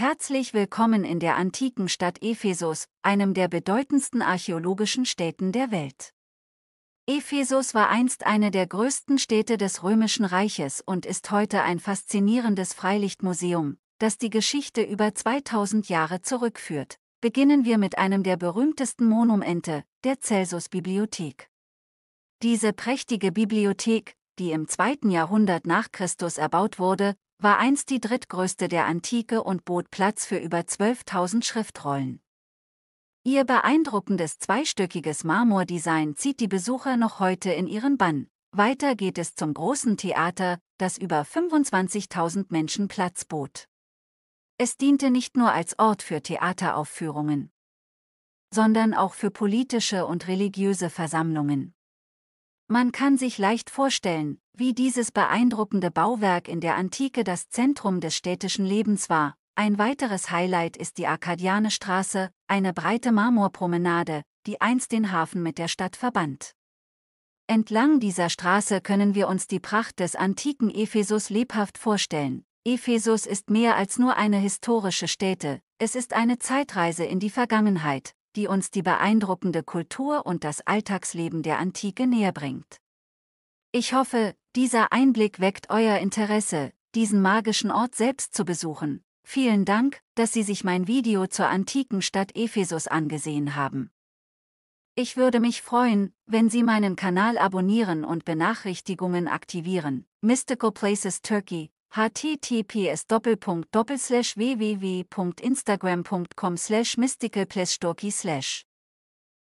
Herzlich willkommen in der antiken Stadt Ephesus, einem der bedeutendsten archäologischen Städten der Welt. Ephesus war einst eine der größten Städte des Römischen Reiches und ist heute ein faszinierendes Freilichtmuseum, das die Geschichte über 2000 Jahre zurückführt. Beginnen wir mit einem der berühmtesten Monumente, der Celsus-Bibliothek. Diese prächtige Bibliothek, die im zweiten Jahrhundert nach Christus erbaut wurde, war einst die drittgrößte der Antike und bot Platz für über 12.000 Schriftrollen. Ihr beeindruckendes zweistöckiges Marmordesign zieht die Besucher noch heute in ihren Bann. Weiter geht es zum großen Theater, das über 25.000 Menschen Platz bot. Es diente nicht nur als Ort für Theateraufführungen, sondern auch für politische und religiöse Versammlungen. Man kann sich leicht vorstellen, wie dieses beeindruckende Bauwerk in der Antike das Zentrum des städtischen Lebens war. Ein weiteres Highlight ist die Arkadiane Straße, eine breite Marmorpromenade, die einst den Hafen mit der Stadt verband. Entlang dieser Straße können wir uns die Pracht des antiken Ephesus lebhaft vorstellen. Ephesus ist mehr als nur eine historische Stätte, es ist eine Zeitreise in die Vergangenheit, die uns die beeindruckende Kultur und das Alltagsleben der Antike näherbringt. Ich hoffe, dieser Einblick weckt euer Interesse, diesen magischen Ort selbst zu besuchen. Vielen Dank, dass Sie sich mein Video zur antiken Stadt Ephesus angesehen haben. Ich würde mich freuen, wenn Sie meinen Kanal abonnieren und Benachrichtigungen aktivieren. Mystical Places Turkey, https www.instagram.com slash mysticalplessstorki slash